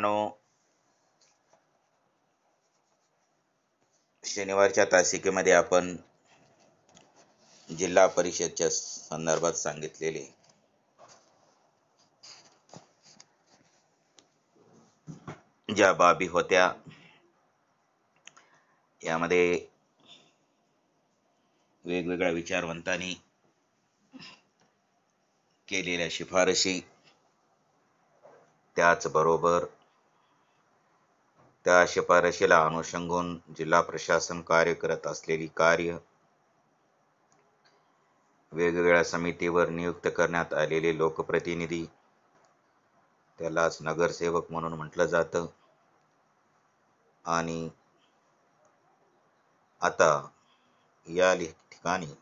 मित्रांनो शनिवारच्या तासिकेमध्ये आपण जिल्हा परिषदच्या संदर्भात सांगितलेले ज्या बाबी होत्या यामध्ये वेगवेगळ्या विचारवंतांनी केलेल्या शिफारशी त्याचबरोबर त्या शिफारशीला अनुषंगून जिल्हा प्रशासन कार्य करत असलेली कार्य वेगवेगळ्या समितीवर नियुक्त करण्यात आलेले लोकप्रतिनिधी त्यालाच नगरसेवक म्हणून म्हटलं जात आणि आता या ठिकाणी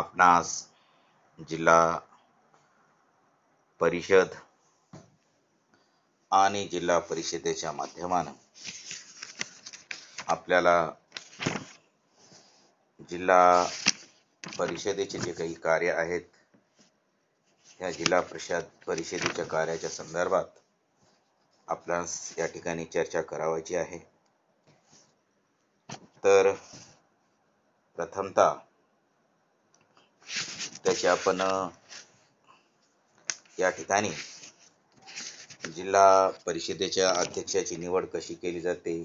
आपणास जिल्हा परिषद आणि जिल्हा परिषदेच्या माध्यमानं आपल्याला जिल्हा परिषदेचे जे काही कार्य आहेत त्या जिल्हा परिषद परिषदेच्या कार्याच्या संदर्भात आपल्या या ठिकाणी चर्चा करावायची आहे तर प्रथमता त्याची आपण या ठिकाणी जिल्हा परिषदेच्या अध्यक्षाची निवड कशी केली जाते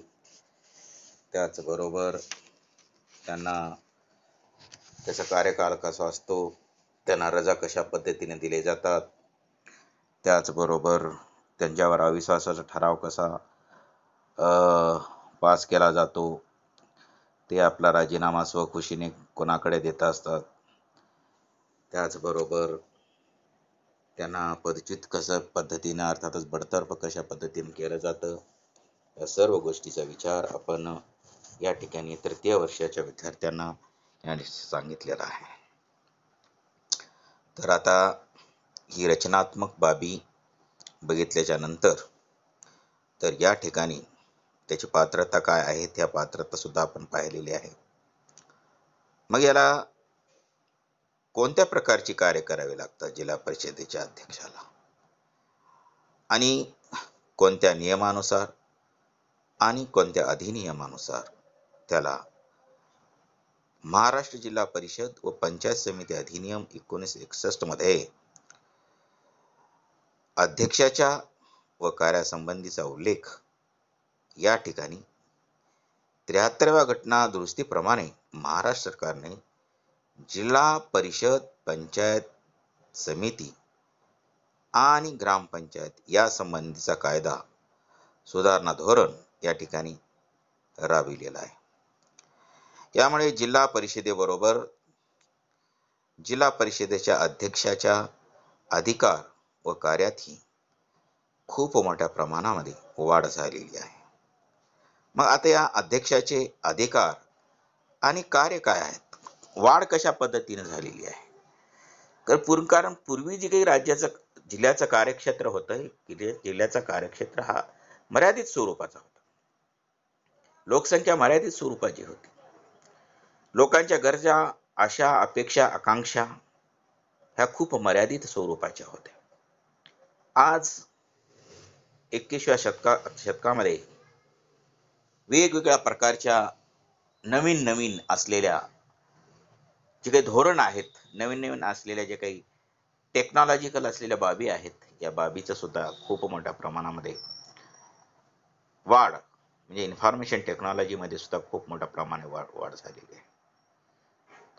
त्याचबरोबर त्यांना त्याचा कार्यकाळ कसा असतो त्यांना रजा कशा पद्धतीने दिले जातात त्याचबरोबर त्यांच्यावर अविश्वासाचा ठराव कसा पास केला जातो ते आपला राजीनामा स्वखुशीने कोणाकडे देत असतात त्याचबरोबर त्यांना परिचित कसं पद्धतीनं अर्थातच बडतर्फ कशा पद्धतीने केलं जातं या सर्व गोष्टीचा विचार आपण या ठिकाणी तृतीय वर्षाच्या विद्यार्थ्यांना याने सांगितलेला आहे तर आता ही रचनात्मक बाबी बघितल्याच्या नंतर तर या ठिकाणी त्याची पात्रता काय आहे त्या पात्रता सुद्धा आपण पाहिलेली आहे मग याला कोणत्या प्रकारची कार्य करावे लागतात जिल्हा परिषदेच्या अध्यक्षाला आणि कोणत्या नियमानुसार आणि कोणत्या अधिनियमानुसार त्याला महाराष्ट्र जिल्हा परिषद व पंचायत समिती अधिनियम एकोणीसशे एकसष्ट मध्ये अध्यक्षाच्या व कार्यासंबंधीचा उल्लेख या ठिकाणी त्र्याहत्तरव्या घटना दुरुस्तीप्रमाणे महाराष्ट्र सरकारने जिल्हा परिषद पंचायत समिती आणि ग्रामपंचायत या संबंधीचा कायदा सुधारणा धोरण या ठिकाणी राबविलेला आहे यामुळे जिल्हा परिषदेबरोबर जिल्हा परिषदेच्या अध्यक्षाच्या अधिकार व ही खूप मोठ्या प्रमाणामध्ये वाढ झालेली आहे मग आता या अध्यक्षाचे अधिकार आणि कार्य काय आहेत वाढ कशा पद्धतीने झालेली आहे पूर्ण कारण पूर्वी जे काही राज्याचं जिल्ह्याचं कार्यक्षेत्र होतं जिल्ह्याचा कार्यक्षेत्र हा मर्यादित स्वरूपाचा होता लोकसंख्या मर्यादित स्वरूपाची होती लोकांच्या गरजा आशा अपेक्षा आकांक्षा ह्या खूप मर्यादित स्वरूपाच्या होत्या आज एकवीसव्या शतका शतकामध्ये वेगवेगळ्या प्रकारच्या नवीन नवीन असलेल्या जे काही धोरण आहेत नवीन नवीन असलेल्या जे काही टेक्नॉलॉजिकल असलेल्या बाबी आहेत या बाबीचा सुद्धा खूप मोठ्या प्रमाणामध्ये वाढ म्हणजे इन्फॉर्मेशन टेक्नॉलॉजी मध्ये सुद्धा खूप मोठ्या प्रमाणे वाढ वाढ झालेली आहे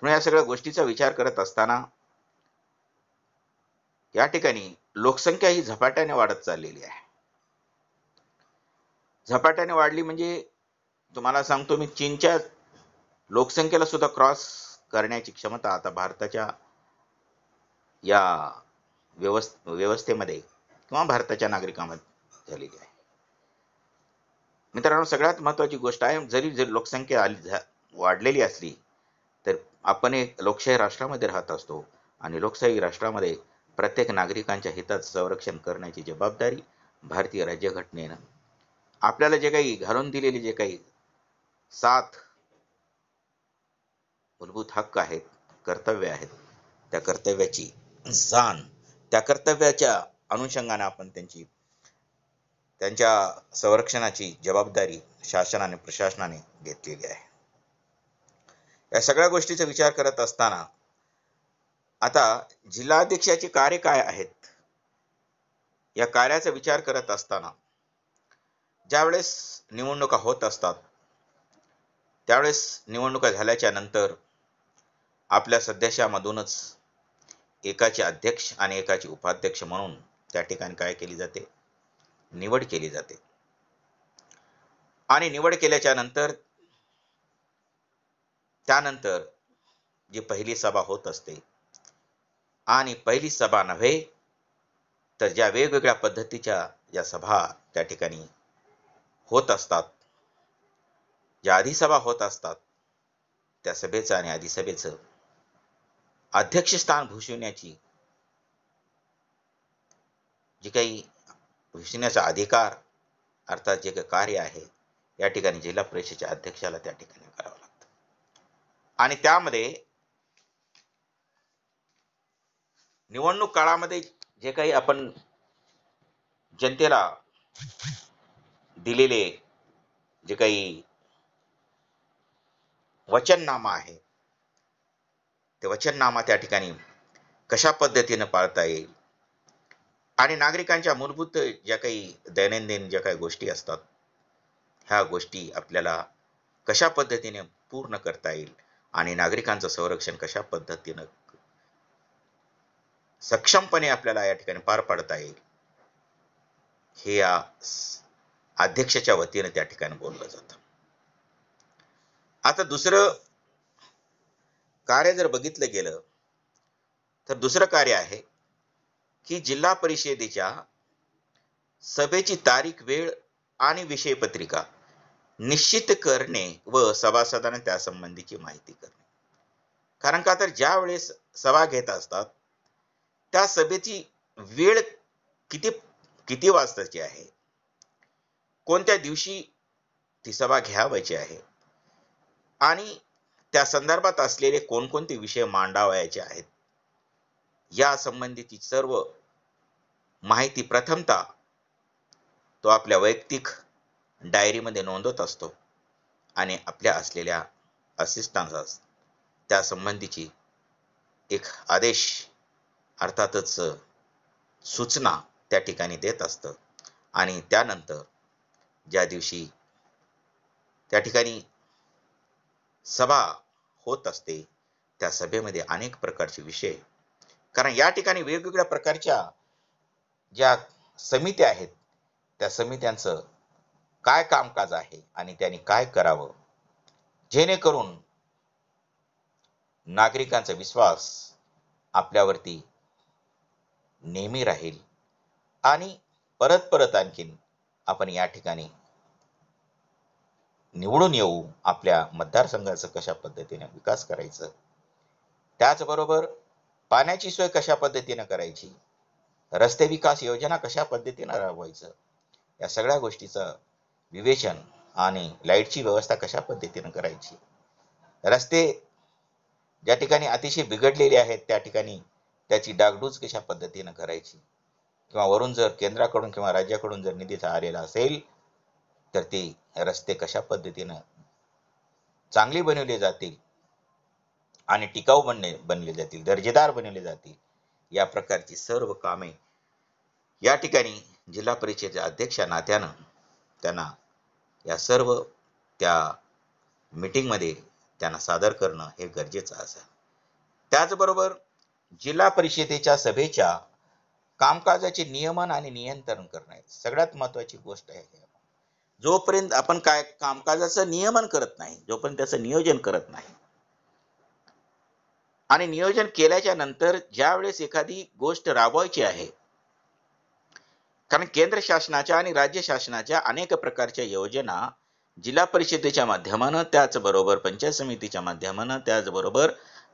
म्हणून या सगळ्या गोष्टीचा विचार करत असताना या ठिकाणी लोकसंख्या ही झपाट्याने वाढत चाललेली आहे झपाट्याने वाढली म्हणजे तुम्हाला सांगतो मी चीनच्या लोकसंख्येला सुद्धा क्रॉस करण्याची क्षमता आता भारताच्या या व्यवस्थ व्यवस्थेमध्ये किंवा भारताच्या नागरिकांमध्ये झालेली आहे मित्रांनो सगळ्यात महत्वाची गोष्ट आहे जरी जर लोकसंख्या वाढलेली असली तर आपण एक लोकशाही राष्ट्रामध्ये राहत असतो आणि लोकशाही राष्ट्रामध्ये प्रत्येक नागरिकांच्या हिताचं संरक्षण करण्याची जबाबदारी भारतीय राज्यघटनेनं आपल्याला जे काही घालून दिलेली जे काही साथ मूलभूत हक्क आहेत कर्तव्य आहेत त्या कर्तव्याची जाण त्या कर्तव्याच्या अनुषंगाने आपण त्यांची त्यांच्या संरक्षणाची जबाबदारी शासनाने प्रशासनाने घेतलेली आहे या सगळ्या गोष्टीचा विचार करत असताना आता जिल्हाध्यक्षाचे कार्य काय आहेत या कार्याचा विचार करत असताना ज्यावेळेस निवडणुका होत असतात त्यावेळेस निवडणुका झाल्याच्या नंतर आपल्या सदस्यामधूनच एकाचे अध्यक्ष आणि एकाचे उपाध्यक्ष म्हणून त्या ठिकाणी काय केली जाते निवड केली जाते आणि निवड केल्याच्या नंतर त्यानंतर जी पहिली सभा होत असते आणि पहिली सभा नव्हे तर ज्या वेगवेगळ्या पद्धतीच्या ज्या सभा त्या ठिकाणी होत असतात ज्या अधिसभा होत असतात त्या सभेचं आणि अधिसभेचं स्थान भूषविण्याची जे काही भूषण्याचा अधिकार अर्थात जे काही कार्य आहे या ठिकाणी जिल्हा परिषदेच्या अध्यक्षाला त्या ठिकाणी करावं लागतं आणि त्यामध्ये निवडणूक काळामध्ये जे काही आपण जनतेला दिलेले जे काही वचननामा आहे ते वचननामा त्या ठिकाणी कशा पद्धतीनं पाळता येईल आणि नागरिकांच्या मूलभूत ज्या काही दैनंदिन ज्या काही गोष्टी असतात ह्या गोष्टी आपल्याला कशा पद्धतीने पूर्ण करता येईल आणि नागरिकांचं संरक्षण कशा पद्धतीनं सक्षमपणे आपल्याला या ठिकाणी पार पाडता येईल हे या अध्यक्षाच्या वतीने त्या ठिकाणी बोललं जातं आता दुसरं कार्य जर बघितलं गेलं तर दुसरं कार्य आहे की जिल्हा परिषदेच्या सभेची तारीख वेळ आणि विषय पत्रिका निश्चित करणे व सभासदांना त्यासंबंधीची माहिती करणे कारण का तर ज्या वेळेस सभा घेत असतात त्या सभेची वेळ किती किती वाजताची आहे कोणत्या दिवशी ती सभा घ्यावायची आहे आणि त्या संदर्भात असलेले कोणकोणते विषय मांडावयाचे आहेत या संबंधीची सर्व माहिती प्रथमता तो आपल्या वैयक्तिक डायरीमध्ये नोंदवत असतो आणि आपल्या असलेल्या असिस्टंटला त्या संबंधीची एक आदेश अर्थातच सूचना त्या ठिकाणी देत असतं आणि त्यानंतर ज्या दिवशी त्या ठिकाणी सभा होत असते त्या सभेमध्ये अनेक प्रकारचे विषय कारण या ठिकाणी वेगवेगळ्या प्रकारच्या ज्या समित्या आहेत त्या समित्यांचं काय कामकाज आहे आणि त्यांनी काय करावं जेणेकरून नागरिकांचा विश्वास आपल्यावरती नेहमी राहील आणि परत परत आणखीन आपण या ठिकाणी निवडून येऊ आपल्या मतदारसंघाचं कशा पद्धतीने विकास करायचं त्याचबरोबर पाण्याची सोय कशा पद्धतीने करायची रस्ते विकास योजना कशा पद्धतीने राबवायचं या सगळ्या गोष्टीचं विवेचन आणि लाईटची व्यवस्था कशा पद्धतीने करायची रस्ते ज्या ठिकाणी अतिशय बिघडलेले आहेत त्या ठिकाणी त्याची डागडूज कशा पद्धतीने करायची किंवा वरून जर केंद्राकडून किंवा राज्याकडून जर निधी आलेला असेल तर ते रस्ते कशा पद्धतीनं चांगले बनवले जातील आणि टिकाऊ बनले बनले जातील दर्जेदार बनवले जातील या प्रकारची सर्व कामे या ठिकाणी जिल्हा परिषदेच्या अध्यक्षा नात्यानं त्यांना या सर्व त्या मिटिंगमध्ये त्यांना सादर करणं हे गरजेचं असं त्याचबरोबर जिल्हा परिषदेच्या सभेच्या कामकाजाचे नियमन आणि नियंत्रण करणं सगळ्यात महत्वाची गोष्ट आहे जोपर्यंत आपण काय कामकाजाचं नियमन करत नाही जोपर्यंत त्याचं नियोजन करत नाही आणि नियोजन केल्याच्या नंतर ज्या वेळेस एखादी गोष्ट राबवायची आहे कारण केंद्र शासनाच्या आणि राज्य शासनाच्या अनेक प्रकारच्या योजना जिल्हा परिषदेच्या माध्यमानं त्याचबरोबर पंचायत समितीच्या माध्यमानं त्याचबरोबर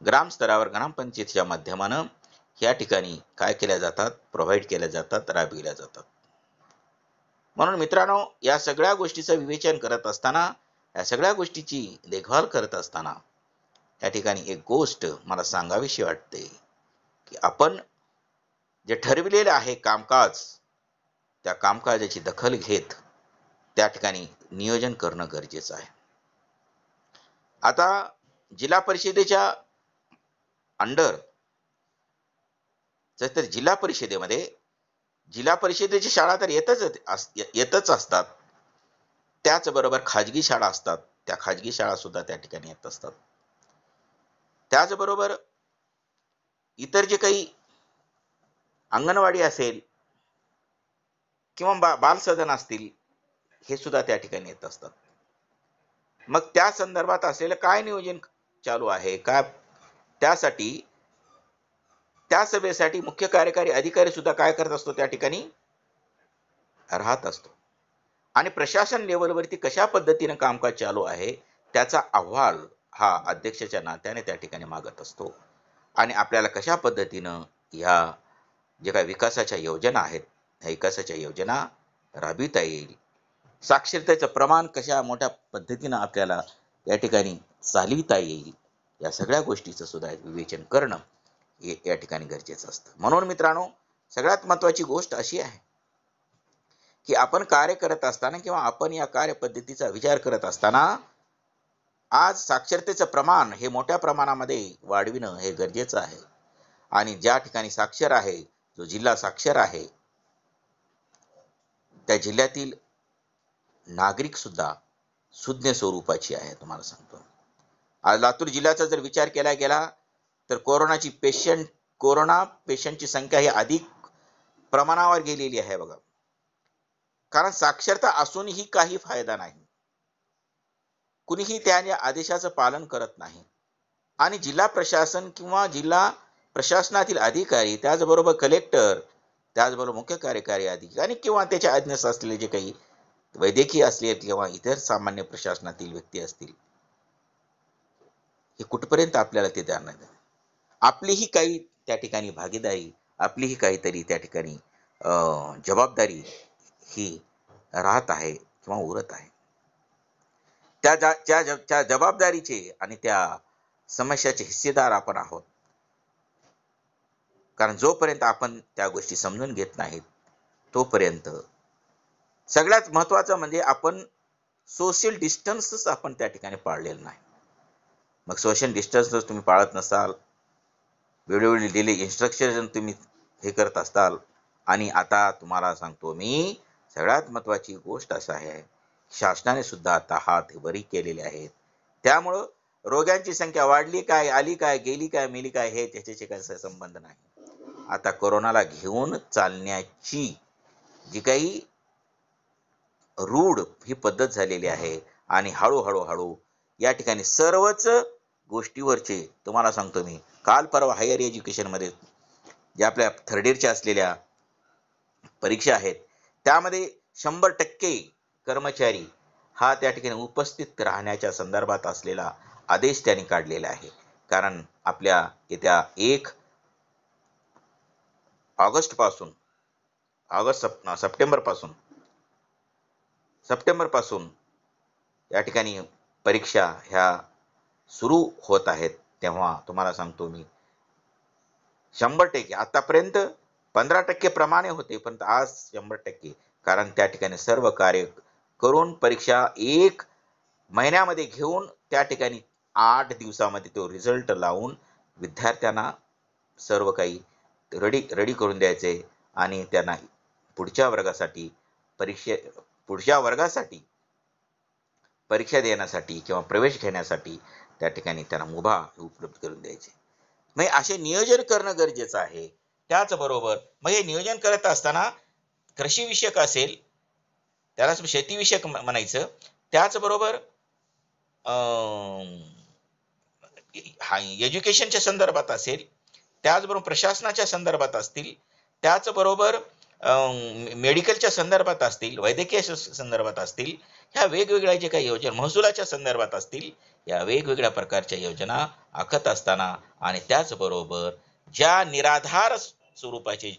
ग्रामस्तरावर ग्रामपंचायतीच्या माध्यमानं या ठिकाणी काय केल्या जातात प्रोव्हाइड केल्या जातात राबविल्या जातात म्हणून मित्रांनो या सगळ्या गोष्टीचं विवेचन करत असताना या सगळ्या गोष्टीची देखभाल करत असताना त्या ठिकाणी एक गोष्ट मला सांगावीशी वाटते की आपण जे ठरविलेलं आहे कामकाज त्या कामकाजाची दखल घेत त्या ठिकाणी नियोजन करणं गरजेचं आहे आता जिल्हा परिषदेच्या अंडर तर जिल्हा परिषदेमध्ये जिल्हा परिषदेची शाळा तर येतच येतच असतात त्याचबरोबर खाजगी शाळा असतात त्या खाजगी शाळा सुद्धा त्या ठिकाणी येत असतात त्याचबरोबर इतर जे काही अंगणवाडी असेल किंवा बा सदन असतील हे सुद्धा त्या ठिकाणी येत असतात मग त्या संदर्भात असलेलं काय नियोजन चालू आहे का त्यासाठी त्या सभेसाठी मुख्य कार्यकारी अधिकारी सुद्धा काय करत असतो त्या ठिकाणी राहत असतो आणि प्रशासन लेवलवरती कशा पद्धतीनं कामकाज चालू आहे त्याचा अहवाल हा अध्यक्षाच्या नात्याने त्या ठिकाणी मागत असतो आणि आपल्याला कशा पद्धतीनं या जे काय विकासाच्या योजना आहेत ह्या विकासाच्या योजना राबविता येईल साक्षरतेचं प्रमाण कशा मोठ्या पद्धतीनं आपल्याला या ठिकाणी चालविता येईल या सगळ्या गोष्टीचं सुद्धा विवेचन करणं या ठिकाणी गरजेचं असतं म्हणून मित्रांनो सगळ्यात महत्त्वाची गोष्ट अशी आहे की आपण कार्य करत असताना किंवा आपण या कार्यपद्धतीचा विचार करत असताना आज साक्षरतेचं प्रमाण हे मोठ्या प्रमाणामध्ये वाढविणं हे गरजेचं आहे आणि ज्या ठिकाणी साक्षर आहे जो जिल्हा साक्षर आहे त्या जिल्ह्यातील नागरिक सुद्धा सुज्ञ स्वरूपाची आहे तुम्हाला सांगतो आज लातूर जिल्ह्याचा जर विचार केला गेला तर कोरोनाची पेशंट कोरोना पेशंटची संख्या ही अधिक प्रमाणावर गेलेली आहे बघा कारण साक्षरता असूनही काही फायदा नाही कुणीही त्याने आदेशाचं पालन करत नाही आणि जिल्हा प्रशासन किंवा जिल्हा प्रशासनातील अधिकारी त्याचबरोबर कलेक्टर त्याचबरोबर मुख्य कार्यकारी अधिकारी किंवा त्याच्या अज्ञास असलेले जे काही वैद्यकीय असले किंवा इतर सामान्य प्रशासनातील व्यक्ती असतील हे कुठपर्यंत आपल्याला ते नाही आपलीही काही त्या ठिकाणी भागीदारी आपलीही काहीतरी त्या ठिकाणी जबाबदारी ही राहत आहे किंवा उरत आहे त्या ज्या त्या जबाबदारीचे आणि त्या समस्याचे हिस्सेदार आपण आहोत कारण जोपर्यंत आपण त्या गोष्टी समजून घेत नाहीत तोपर्यंत सगळ्यात महत्वाचं म्हणजे आपण सोशल डिस्टन्सच आपण त्या ठिकाणी पाळलेलं नाही मग सोशल डिस्टन्स तुम्ही पाळत नसाल वेळोवेळी दिले इन्स्ट्रक्शन तुम्ही हे करत असताल आणि आता तुम्हाला सांगतो मी सगळ्यात महत्वाची गोष्ट असं आहे शासनाने सुद्धा आता हात बरी केलेले आहेत त्यामुळं रोग्यांची संख्या वाढली काय आली काय गेली काय मेली काय हे त्याच्याशी काही संबंध नाही आता कोरोनाला घेऊन चालण्याची जी काही रूढ ही पद्धत झालेली आहे आणि हळूहळू हळू या ठिकाणी सर्वच गोष्टीवरचे तुम्हाला सांगतो मी काल परवा हायर एज्युकेशन मध्ये जे आपल्या थर्ड इयरच्या असलेल्या परीक्षा आहेत त्यामध्ये शंभर टक्के कर्मचारी हा त्या ठिकाणी उपस्थित राहण्याच्या संदर्भात असलेला आदेश त्यांनी काढलेला आहे कारण आपल्या येत्या एक ऑगस्ट पासून ऑगस्ट सप्टेंबर पासून सप्टेंबर पासून या ठिकाणी परीक्षा ह्या सुरू होत आहेत तेव्हा तुम्हाला सांगतो मी शंभर टक्के आतापर्यंत पंधरा टक्के प्रमाणे होते पण आज शंभर टक्के कारण त्या ठिकाणी सर्व कार्य करून परीक्षा एक महिन्यामध्ये घेऊन त्या ठिकाणी आठ दिवसामध्ये तो रिझल्ट लावून विद्यार्थ्यांना सर्व काही रेडी रेडी करून द्यायचे आणि त्यांना पुढच्या वर्गासाठी परीक्षे पुढच्या वर्गासाठी परीक्षा देण्यासाठी किंवा प्रवेश घेण्यासाठी त्या ठिकाणी त्यांना मुभा उपलब्ध करून द्यायची मग असे नियोजन करणं गरजेचं आहे त्याचबरोबर मग हे नियोजन करत असताना कृषीविषयक असेल त्याला शेतीविषयक म्हणायचं त्याचबरोबर हा एज्युकेशनच्या संदर्भात असेल त्याचबरोबर प्रशासनाच्या संदर्भात असतील त्याचबरोबर मेडिकलच्या संदर्भात असतील वैद्यकीय संदर्भात असतील ह्या वेगवेगळ्या जे काही योजना महसुलाच्या संदर्भात असतील या वेगवेगळ्या प्रकारच्या योजना आखत असताना आणि त्याचबरोबर ज्या निराधार स्वरूपाचे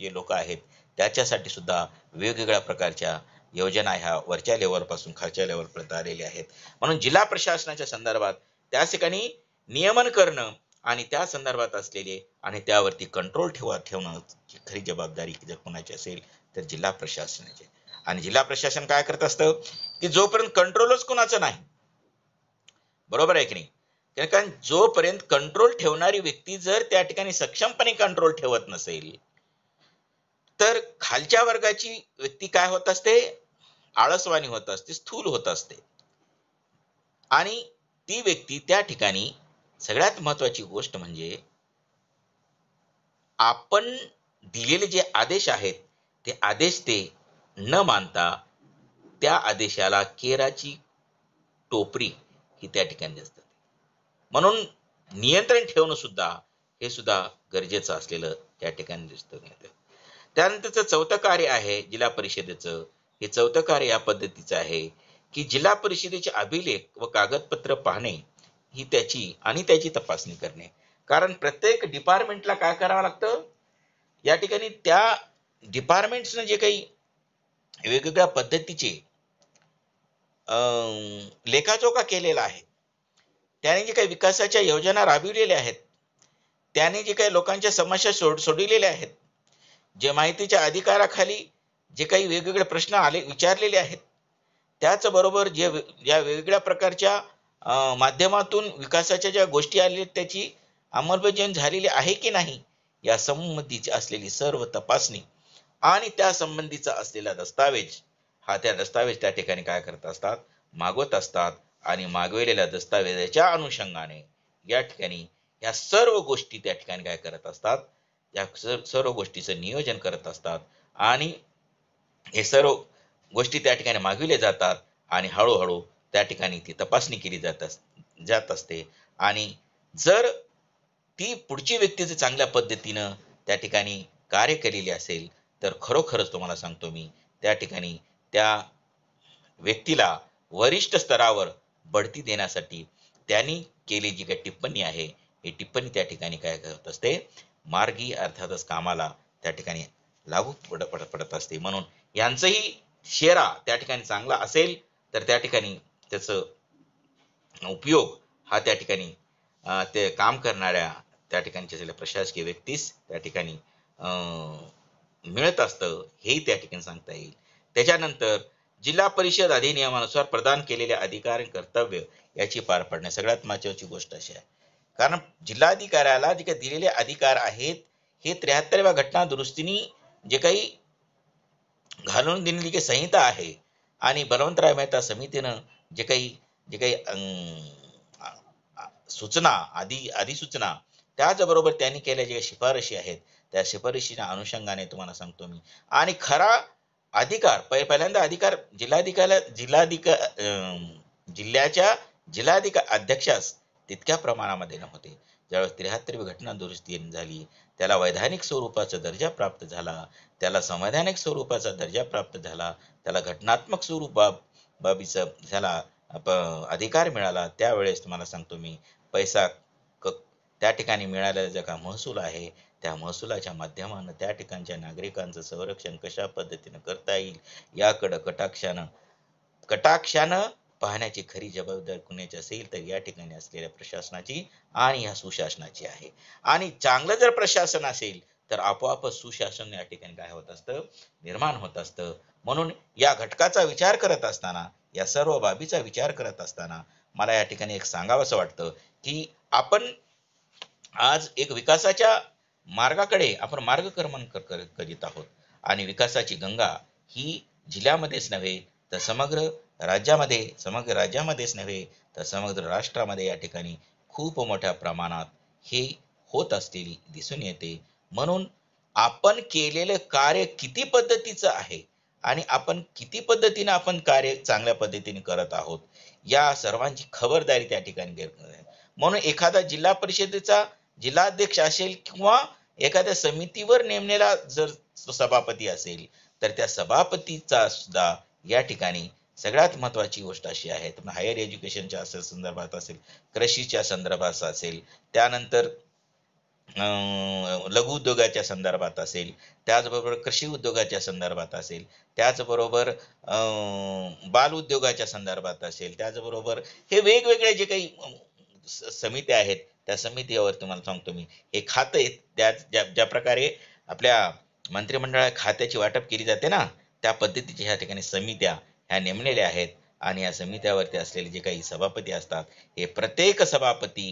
जे लोक आहेत त्याच्यासाठी सुद्धा वेगवेगळ्या प्रकारच्या योजना ह्या वरच्या लेवलपासून खालच्या लेवलपर्यंत आलेल्या आहेत म्हणून जिल्हा प्रशासनाच्या संदर्भात त्या ठिकाणी नियमन करणं आणि त्या संदर्भात असलेले आणि त्यावरती कंट्रोल ठेवा ठेवणं खरी जबाबदारी जर कोणाची असेल तर जिल्हा प्रशासनाची आणि जिल्हा प्रशासन काय करत असतं की जोपर्यंत कंट्रोलच कोणाचं नाही बरोबर आहे की नाही कारण जोपर्यंत कंट्रोल ठेवणारी व्यक्ती जर त्या ठिकाणी सक्षमपणे कंट्रोल ठेवत नसेल तर खालच्या वर्गाची व्यक्ती काय होत असते आळसवाणी होत असते स्थूल होत असते आणि ती व्यक्ती त्या ठिकाणी सगळ्यात महत्वाची गोष्ट म्हणजे आपण दिलेले जे आदेश आहेत ते आदेश ते न मानता त्या आदेशाला केराची टोपरी ही त्या ठिकाणी असतात म्हणून नियंत्रण ठेवणं सुद्धा हे सुद्धा गरजेचं असलेलं त्या ठिकाणी दिसतं त्यानंतरच त्यानंतरचं चौथं कार्य आहे जिल्हा परिषदेचं हे चौथं कार्य या पद्धतीचं आहे की जिल्हा परिषदेचे अभिलेख व कागदपत्र पाहणे ही त्याची आणि त्याची तपासणी करणे कारण प्रत्येक डिपार्टमेंटला काय करावं लागतं या ठिकाणी त्या डिपार्टमेंट्सनं जे काही वेगवेगळ्या पद्धतीचे लेखाजोखा केलेला आहे त्याने जे काही विकासाच्या योजना राबविलेल्या आहेत त्याने जे काही लोकांच्या समस्या सोड सोडविलेल्या आहेत जे माहितीच्या अधिकाराखाली जे काही वेगवेगळे प्रश्न आले विचारलेले आहेत त्याचबरोबर जे या वेगवेगळ्या प्रकारच्या माध्यमातून विकासाच्या ज्या गोष्टी आलेल्या त्याची अंमलबजावणी झालेली आहे की नाही या संबंधीची असलेली सर्व तपासणी आणि त्या संबंधीचा असलेला दस्तावेज हा त्या दस्तावेज त्या ठिकाणी काय करत असतात मागवत असतात आणि मागविलेल्या दस्तावेजाच्या अनुषंगाने या ठिकाणी या सर्व गोष्टी त्या ठिकाणी काय करत असतात या सर्व गोष्टीचं नियोजन करत असतात आणि हे सर्व गोष्टी त्या ठिकाणी मागविल्या जातात आणि हळूहळू त्या ठिकाणी ती तपासणी केली जात जात असते आणि जर ती पुढची व्यक्ती जर चांगल्या पद्धतीनं त्या ठिकाणी कार्य केलेली असेल तर खरोखरच तुम्हाला सांगतो मी त्या ठिकाणी त्या व्यक्तीला वरिष्ठ स्तरावर बढती देण्यासाठी त्यांनी केली जी काही टिप्पणी आहे ही टिप्पणी त्या ठिकाणी काय करत असते मार्गी अर्थातच कामाला त्या ठिकाणी लागू पड पडत असते म्हणून यांचंही शेरा त्या ठिकाणी चांगला असेल तर त्या ठिकाणी त्याच उपयोग हा त्या ठिकाणी ते काम करणाऱ्या त्या ठिकाणी प्रशासकीय व्यक्तीस त्या ठिकाणी अं मिळत असतं हे त्या ठिकाणी सांगता येईल त्याच्यानंतर जिल्हा परिषद अधिनियमानुसार प्रदान केलेले अधिकार आणि कर्तव्य याची पार पडणे सगळ्यात महत्वाची गोष्ट अशी आहे कारण जिल्हाधिकाऱ्याला जे काही दिलेले अधिकार आहेत हे त्र्याहत्तरव्या घटना दुरुस्तीने जे काही घालून दिलेली जी संहिता आहे आणि बलवंतराय मेहता समितीनं जे काही जे काही सूचना आधी अधिसूचना त्याचबरोबर त्यांनी केल्या ज्या शिफारशी आहेत त्या शिफारशीच्या अनुषंगाने तुम्हाला सांगतो मी आणि खरा अधिकार पहिल्यांदा अधिकार जिल्हाधिकाऱ्या जिल्हाधिका जिल्ह्याच्या जिल्हाधिकार अध्यक्षास तितक्या प्रमाणामध्ये नव्हते ज्यावेळेस त्र्याहत्तरवी घटना दुरुस्ती झाली त्याला वैधानिक स्वरूपाचा दर्जा प्राप्त झाला त्याला संवैधानिक स्वरूपाचा दर्जा प्राप्त झाला त्याला घटनात्मक स्वरूप बाबीच बाबीचा झाला अधिकार मिळाला त्यावेळेस तुम्हाला सांगतो मी पैसा त्या ठिकाणी मिळालेला जे का महसूल आहे त्या महसुलाच्या माध्यमानं त्या ठिकाणच्या नागरिकांचं संरक्षण कशा पद्धतीनं करता येईल याकडं कटाक्षानं कटाक्षानं पाहण्याची खरी जबाबदारी कुणाची असेल तर या ठिकाणी असलेल्या प्रशासनाची आणि या सुशासनाची आहे आणि चांगलं जर प्रशासन असेल तर आपोआपच सुशासन या ठिकाणी काय होत असतं निर्माण होत असतं म्हणून या घटकाचा विचार करत असताना या सर्व बाबीचा विचार करत असताना मला या ठिकाणी एक सांगावं असं वाटतं की आपण आज एक विकासाच्या मार्गाकडे आपण मार्गक्रमण कर करीत आहोत आणि विकासाची गंगा ही जिल्ह्यामध्येच नव्हे तर समग्र राज्यामध्ये समग्र राज्यामध्येच नव्हे तर समग्र राष्ट्रामध्ये या ठिकाणी खूप मोठ्या प्रमाणात हे होत असलेली दिसून येते म्हणून आपण केलेलं कार्य किती पद्धतीचं आहे आणि आपण किती पद्धतीने आपण कार्य चांगल्या पद्धतीने करत आहोत या सर्वांची खबरदारी त्या ठिकाणी म्हणून एखादा जिल्हा परिषदेचा जिल्हाध्यक्ष असेल किंवा एखाद्या समितीवर नेमलेला जर सभापती असेल तर त्या सभापतीचा सुद्धा या ठिकाणी सगळ्यात महत्वाची गोष्ट अशी आहे हायर एज्युकेशनच्या संदर्भात असेल कृषीच्या संदर्भात असेल त्यानंतर लघु उद्योगाच्या संदर्भात असेल त्याचबरोबर कृषी उद्योगाच्या संदर्भात असेल त्याचबरोबर बाल उद्योगाच्या संदर्भात असेल त्याचबरोबर हे वेगवेगळे जे काही समित्या आहेत त्या समितीवर तुम्हाला सांगतो मी हे खातं त्या ज्या प्रकारे आपल्या मंत्रिमंडळ खात्याची वाटप केली जाते ना त्या पद्धतीच्या ह्या ठिकाणी समित्या ह्या नेमलेल्या आहेत आणि या समित्यावरती असलेले जे काही सभापती असतात हे प्रत्येक सभापती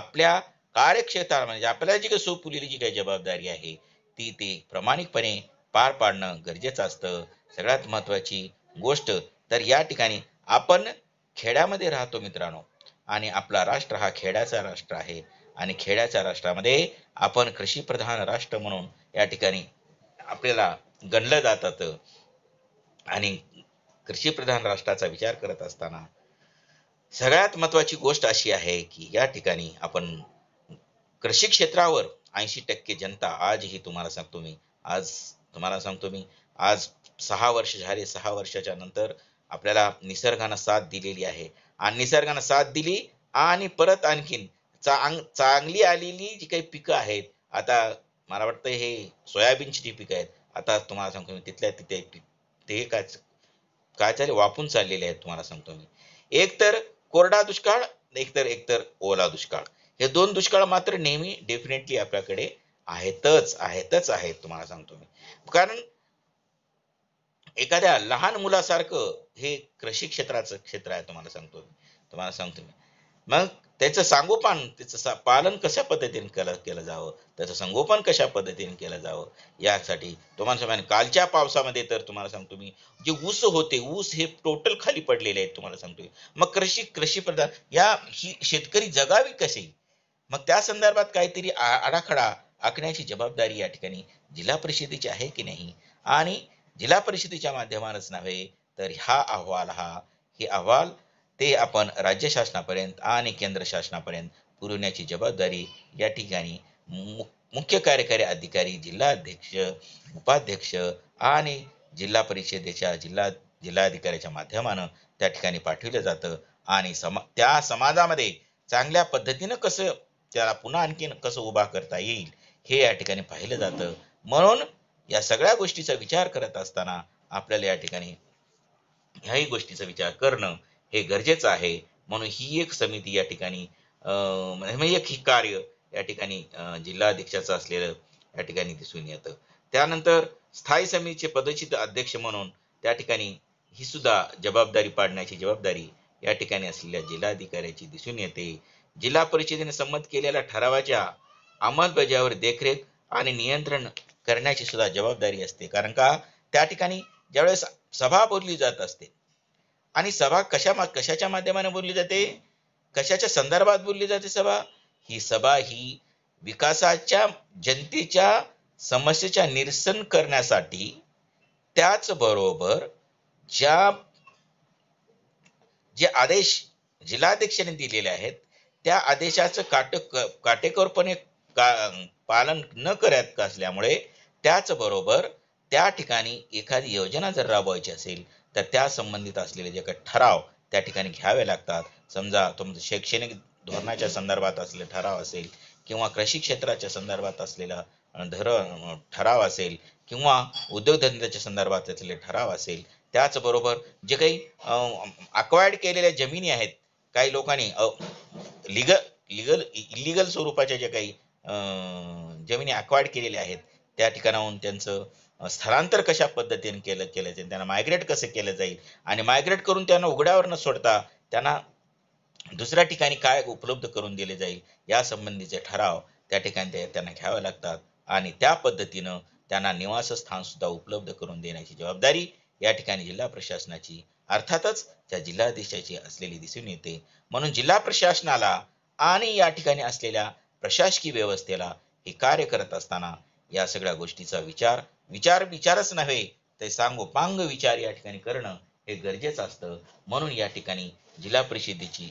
आपल्या कार्यक्षेत्रात म्हणजे आपल्याला जी काही सोपवलेली जी काही जबाबदारी आहे ती ते प्रामाणिकपणे पार पाडणं गरजेचं असतं सगळ्यात महत्वाची गोष्ट तर या ठिकाणी आपण खेड्यामध्ये राहतो मित्रांनो आणि आपला राष्ट्र हा खेड्याचा राष्ट्र आहे आणि खेड्याच्या राष्ट्रामध्ये आपण कृषी प्रधान राष्ट्र म्हणून या ठिकाणी आपल्याला गणलं जातात आणि कृषी प्रधान राष्ट्राचा विचार करत असताना सगळ्यात महत्वाची गोष्ट अशी आहे की या ठिकाणी आपण कृषी क्षेत्रावर ऐंशी टक्के जनता आजही तुम्हाला सांगतो मी आज तुम्हाला सांगतो मी आज सहा वर्ष झाले सहा वर्षाच्या नंतर आपल्याला निसर्गानं साथ दिलेली आहे आणि निसर्गानं साथ दिली आणि परत आणखीन चांग चांगली आलेली जी काही पिकं आहेत आता मला वाटतं हे सोयाबीनची जी पिकं आहेत आता तुम्हाला सांगतो मी तिथल्या तिथे ते काय काचाले वापून चाललेले आहेत तुम्हाला सांगतो मी एकतर कोरडा दुष्काळ एकतर एकतर ओला दुष्काळ हे दोन दुष्काळ मात्र नेहमी डेफिनेटली आपल्याकडे आहेतच आहेतच आहेत तुम्हाला सांगतो मी कारण एखाद्या लहान मुलासारखं हे कृषी क्षेत्राचं क्षेत्र आहे तुम्हाला सांगतो तुम्हाला सांगतो मी मग त्याचं सांगोपान त्याचं पालन कशा पद्धतीने केलं केलं जावं त्याचं संगोपन कशा पद्धतीने केलं जावं यासाठी तुम्हाला सांगा कालच्या पावसामध्ये तर तुम्हाला सांगतो मी जे ऊस होते ऊस हे टोटल खाली पडलेले आहेत तुम्हाला सांगतो मग कृषी कृषी प्रधान या ही शेतकरी जगावी कसे मग त्या संदर्भात काहीतरी आराखडा आखण्याची जबाबदारी या ठिकाणी जिल्हा परिषदेची आहे की नाही आणि जिल्हा परिषदेच्या माध्यमानच नव्हे तर हा अहवाल हा हे अहवाल ते आपण राज्य शासनापर्यंत आणि केंद्र शासनापर्यंत पुरवण्याची जबाबदारी या ठिकाणी मुख्य कार्यकारी अधिकारी जिल्हा अध्यक्ष उपाध्यक्ष आणि जिल्हा परिषदेच्या जिल्हा जिल्हाधिकाऱ्याच्या माध्यमानं त्या ठिकाणी पाठवलं जातं आणि समा त्या समाजामध्ये चांगल्या पद्धतीनं कसं त्याला पुन्हा आणखीन कसं उभा करता येईल हे या ठिकाणी पाहिलं जातं म्हणून या सगळ्या गोष्टीचा विचार करत असताना आपल्याला या ठिकाणी ह्याही गोष्टीचा विचार करणं हे गरजेचं आहे म्हणून ही एक समिती या ठिकाणी म्हणजे एक ही कार्य या ठिकाणी जिल्हा असलेलं या ठिकाणी दिसून येतं त्यानंतर स्थायी समितीचे पदचित अध्यक्ष म्हणून त्या ठिकाणी ही सुद्धा जबाबदारी पाडण्याची जबाबदारी या ठिकाणी असलेल्या जिल्हाधिकाऱ्याची दिसून येते जिल्हा परिषदेने संमत केलेल्या ठरावाच्या अंमलबजावणीवर देखरेख आणि नियंत्रण करण्याची सुद्धा जबाबदारी असते कारण का त्या ठिकाणी ज्यावेळेस सभा बोलली जात असते आणि सभा कशा कशाच्या माध्यमाने बोलली जाते कशाच्या संदर्भात बोलली जाते सभा ही सभा ही विकासाच्या जनतेच्या समस्येच्या निरसन करण्यासाठी त्याचबरोबर ज्या जे आदेश जिल्हाध्यक्षांनी दिलेले आहेत त्या आदेशाचं काटे काटेकोरपणे पालन न करत असल्यामुळे त्याचबरोबर त्या ठिकाणी एखादी योजना जर राबवायची असेल तर त्या संबंधित असलेले जे काही ठराव त्या ठिकाणी घ्यावे लागतात समजा तुमचं शैक्षणिक धोरणाच्या संदर्भात असलेले ठराव असेल किंवा कृषी क्षेत्राच्या संदर्भात असलेला धरण ठराव असेल किंवा उद्योगधंद्याच्या संदर्भात असलेले ठराव असेल त्याचबरोबर जे काही अक्वायर्ड केलेल्या जमिनी आहेत काही लोकांनी लिगल लिगल इलिगल स्वरूपाच्या जे काही जमिनी अक्वायर्ड केलेल्या आहेत त्या ठिकाणाहून त्यांचं स्थलांतर कशा पद्धतीने केलं केलं जाईल त्यांना मायग्रेट कसं केलं जाईल आणि मायग्रेट करून त्यांना उघड्यावर न सोडता त्यांना दुसऱ्या ठिकाणी काय उपलब्ध करून दिले जाईल या संबंधीचे ठराव त्या ठिकाणी त्यांना घ्यावे लागतात आणि त्या पद्धतीनं त्यांना निवासस्थान सुद्धा उपलब्ध करून देण्याची जबाबदारी या ठिकाणी जिल्हा प्रशासनाची अर्थातच त्या जिल्हाधीशाची असलेली दिसून येते म्हणून जिल्हा प्रशासनाला आणि या ठिकाणी असलेल्या प्रशासकीय व्यवस्थेला हे कार्य करत असताना या सगळ्या गोष्टीचा विचार विचार विचारच नव्हे ते सांगोपांग विचार या ठिकाणी करणं हे गरजेचं असतं म्हणून या ठिकाणी जिल्हा परिषदेची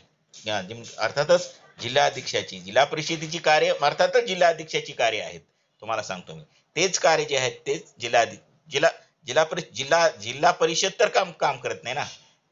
अर्थातच जिल्हाध्यक्षाची जिल्हा परिषदेची कार्य अर्थातच जिल्हाध्यक्षाची कार्य आहेत तुम्हाला सांगतो मी तेच कार्य जे आहेत तेच जिल्हा जिल्हा जिल्हा परिषद जिल्हा जिल्हा परिषद तर काम काम करत नाही ना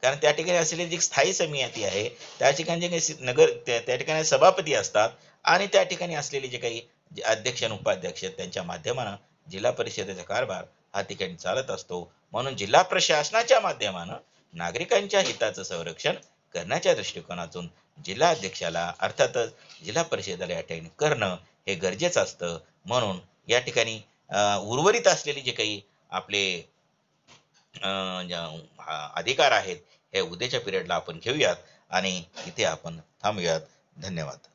कारण त्या ठिकाणी असलेली जी स्थायी समिती आहे त्या ठिकाणी जे काही नगर त्या ठिकाणी सभापती असतात आणि त्या ठिकाणी असलेले जे काही अध्यक्ष आणि उपाध्यक्ष त्यांच्या माध्यमानं जिल्हा परिषदेचा कारभार हा ठिकाणी चालत असतो म्हणून जिल्हा प्रशासनाच्या माध्यमानं नागरिकांच्या हिताचं संरक्षण करण्याच्या दृष्टिकोनातून जिल्हा अध्यक्षाला अर्थातच जिल्हा परिषदेला अटेंड करणं हे गरजेचं असतं म्हणून या ठिकाणी उर्वरित असलेली जे काही आपले अधिकार आहेत हे उद्याच्या पिरियडला आपण घेऊयात आणि इथे आपण थांबूयात धन्यवाद